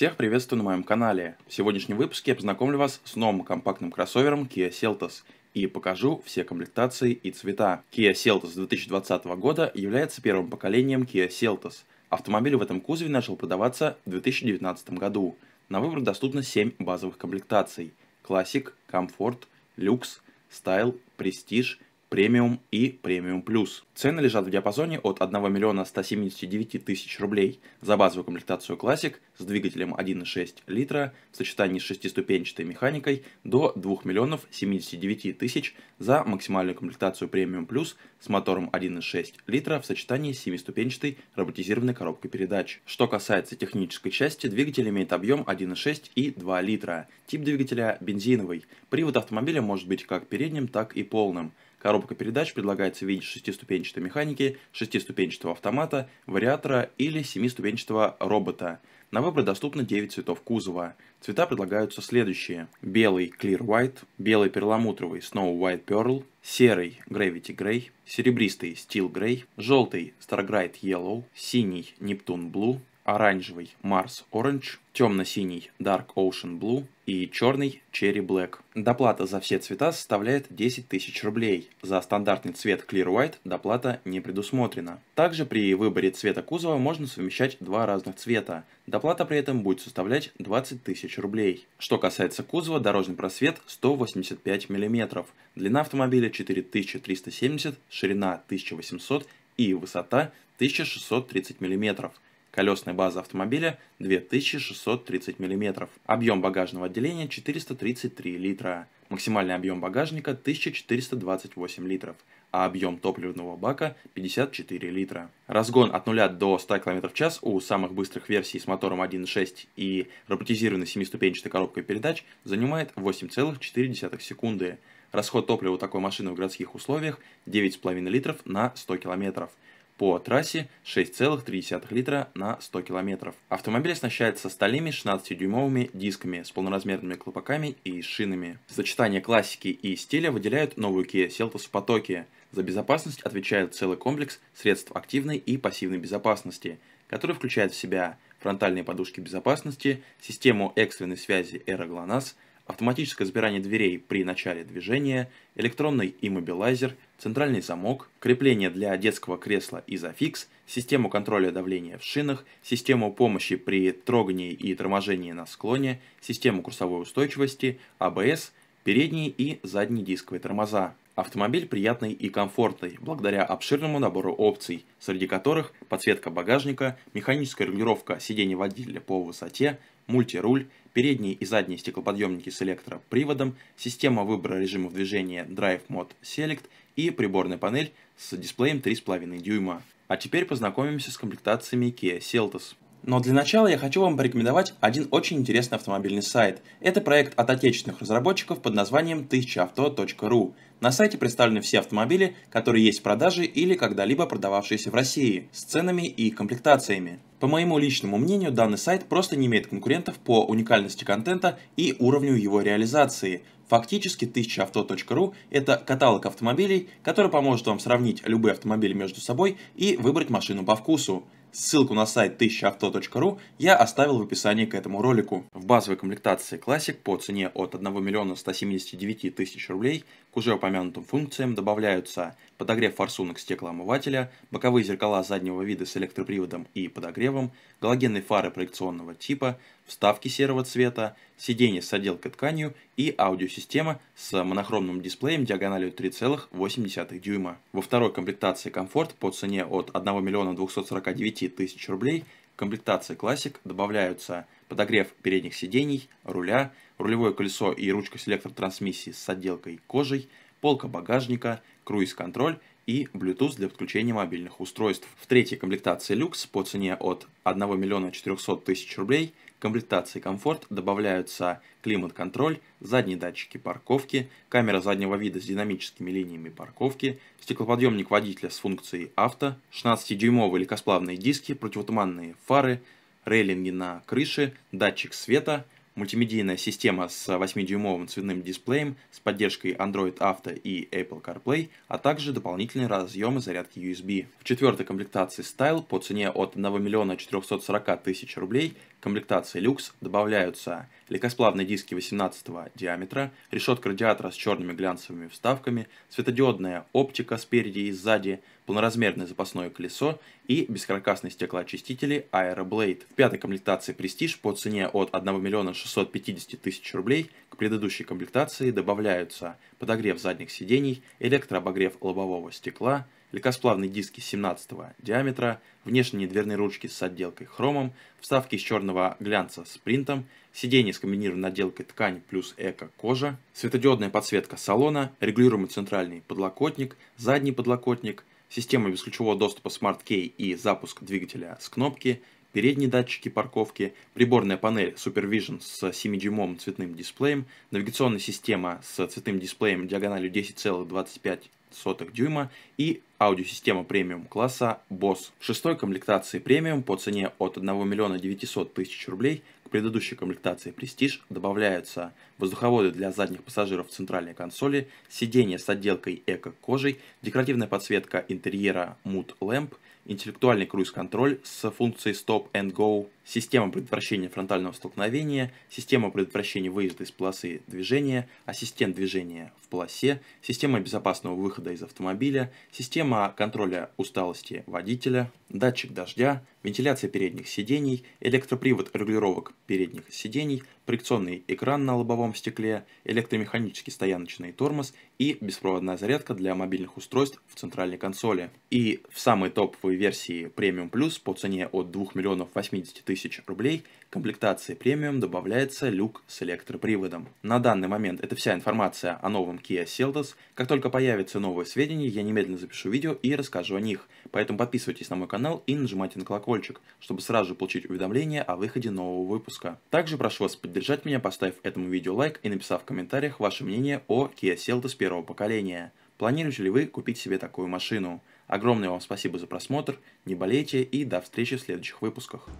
Всех приветствую на моем канале. В сегодняшнем выпуске я познакомлю вас с новым компактным кроссовером Kia Seltos и покажу все комплектации и цвета. Kia Seltos 2020 года является первым поколением Kia Seltos. Автомобиль в этом кузове начал продаваться в 2019 году. На выбор доступно 7 базовых комплектаций. Classic, Comfort, Люкс, Style, Prestige – премиум и премиум плюс. Цены лежат в диапазоне от 1 миллиона 179 тысяч рублей за базовую комплектацию Classic с двигателем 1,6 литра в сочетании с шестиступенчатой механикой до 2 миллионов 79 тысяч за максимальную комплектацию премиум плюс с мотором 1,6 литра в сочетании с семиступенчатой ступенчатой роботизированной коробкой передач. Что касается технической части, двигатель имеет объем 1,6 и 2 литра. Тип двигателя бензиновый. Привод автомобиля может быть как передним, так и полным. Коробка передач предлагается в виде шестиступенчатой механики, шестиступенчатого автомата, вариатора или семиступенчатого робота. На выбор доступно 9 цветов кузова. Цвета предлагаются следующие. Белый Clear White, белый перламутровый Snow White Pearl, серый Gravity Grey, серебристый Steel Grey, желтый Stargright Yellow, синий Neptune Blue, оранжевый Mars Orange, темно-синий Dark Ocean Blue и черный Cherry Black. Доплата за все цвета составляет 10 тысяч рублей. За стандартный цвет Clear White доплата не предусмотрена. Также при выборе цвета кузова можно совмещать два разных цвета. Доплата при этом будет составлять 20 тысяч рублей. Что касается кузова, дорожный просвет 185 мм. Длина автомобиля 4370, ширина 1800 и высота 1630 мм. Колесная база автомобиля 2630 мм. Объем багажного отделения 433 литра. Максимальный объем багажника 1428 литров, а объем топливного бака 54 литра. Разгон от 0 до 100 км в час у самых быстрых версий с мотором 1.6 и роботизированной семиступенчатой коробкой передач занимает 8,4 секунды. Расход топлива у такой машины в городских условиях 9,5 литров на 100 километров по трассе 6,3 литра на 100 километров. Автомобиль оснащается стальными 16-дюймовыми дисками с полноразмерными клапаками и шинами. Сочетание классики и стиля выделяют новую Kia Seltos в потоке. За безопасность отвечает целый комплекс средств активной и пассивной безопасности, который включает в себя фронтальные подушки безопасности, систему экстренной связи Aero автоматическое запирание дверей при начале движения, электронный иммобилайзер, центральный замок, крепление для детского кресла Isofix, систему контроля давления в шинах, систему помощи при трогании и торможении на склоне, систему курсовой устойчивости, ABS, а передние и задние дисковые тормоза. Автомобиль приятный и комфортный, благодаря обширному набору опций, среди которых подсветка багажника, механическая регулировка сидений водителя по высоте, мультируль, передние и задние стеклоподъемники с электроприводом, система выбора режимов движения Drive Mode Select и приборная панель с дисплеем 3,5 дюйма. А теперь познакомимся с комплектациями Kia Seltos. Но для начала я хочу вам порекомендовать один очень интересный автомобильный сайт. Это проект от отечественных разработчиков под названием 1000авто.ру. На сайте представлены все автомобили, которые есть в продаже или когда-либо продававшиеся в России, с ценами и комплектациями. По моему личному мнению, данный сайт просто не имеет конкурентов по уникальности контента и уровню его реализации. Фактически 1000авто.ру – это каталог автомобилей, который поможет вам сравнить любые автомобили между собой и выбрать машину по вкусу. Ссылку на сайт 1000авто.ру я оставил в описании к этому ролику. В базовой комплектации Classic по цене от 1 миллиона 179 тысяч рублей к уже упомянутым функциям добавляются подогрев форсунок стеклоомывателя, боковые зеркала заднего вида с электроприводом и подогревом, галогенные фары проекционного типа, вставки серого цвета, сиденье с отделкой тканью и аудиосистема с монохромным дисплеем диагональю 3,8 дюйма. Во второй комплектации комфорт по цене от 1 249 тысяч рублей комплектации Classic добавляются подогрев передних сидений, руля, рулевое колесо и ручка селектор трансмиссии с отделкой кожей, полка багажника, круиз-контроль и Bluetooth для подключения мобильных устройств. В третьей комплектации люкс по цене от 1 миллиона 400 тысяч рублей – комплектации комфорт добавляются климат-контроль, задние датчики парковки, камера заднего вида с динамическими линиями парковки, стеклоподъемник водителя с функцией авто, 16-дюймовые легкосплавные диски, противотуманные фары, рейлинги на крыше, датчик света – Мультимедийная система с 8-дюймовым цветным дисплеем с поддержкой Android Auto и Apple CarPlay, а также дополнительные разъемы зарядки USB. В четвертой комплектации Style по цене от 1 миллиона 440 тысяч рублей комплектации Lux добавляются легкосплавные диски 18 диаметра, решетка радиатора с черными глянцевыми вставками, светодиодная оптика спереди и сзади, полноразмерное запасное колесо и бескаркасные стеклоочистители Aeroblade. В пятой комплектации Prestige по цене от 1 миллиона 650 тысяч рублей к предыдущей комплектации добавляются подогрев задних сидений, электрообогрев лобового стекла, легкосплавные диски 17 диаметра, внешние дверные ручки с отделкой хромом, вставки из черного глянца с принтом, сиденье с комбинированной отделкой ткань плюс эко-кожа, светодиодная подсветка салона, регулируемый центральный подлокотник, задний подлокотник – система бесключевого доступа Smart Key и запуск двигателя с кнопки, передние датчики парковки, приборная панель Supervision с 7-дюймовым цветным дисплеем, навигационная система с цветным дисплеем диагональю 10,25 дюйма и аудиосистема премиум класса BOSS. В шестой комплектации премиум по цене от 1 миллиона 900 тысяч рублей к предыдущей комплектации Prestige добавляются воздуховоды для задних пассажиров в центральной консоли, сиденье с отделкой эко-кожей, декоративная подсветка интерьера Mood Lamp, интеллектуальный круиз-контроль с функцией Stop and Go, система предотвращения фронтального столкновения, система предотвращения выезда из полосы движения, ассистент движения в полосе, система безопасного выхода из автомобиля, система контроля усталости водителя, датчик дождя, вентиляция передних сидений, электропривод регулировок передних сидений, проекционный экран на лобовом стекле, электромеханический стояночный тормоз и беспроводная зарядка для мобильных устройств в центральной консоли. И в самой топовой версии Premium Plus по цене от 2 миллионов 80 тысяч рублей – комплектации премиум добавляется люк с электроприводом. На данный момент это вся информация о новом Kia Seltos. Как только появятся новые сведения, я немедленно запишу видео и расскажу о них. Поэтому подписывайтесь на мой канал и нажимайте на колокольчик, чтобы сразу же получить уведомления о выходе нового выпуска. Также прошу вас поддержать меня, поставив этому видео лайк и написав в комментариях ваше мнение о Kia Seltos первого поколения. Планируете ли вы купить себе такую машину? Огромное вам спасибо за просмотр, не болейте и до встречи в следующих выпусках.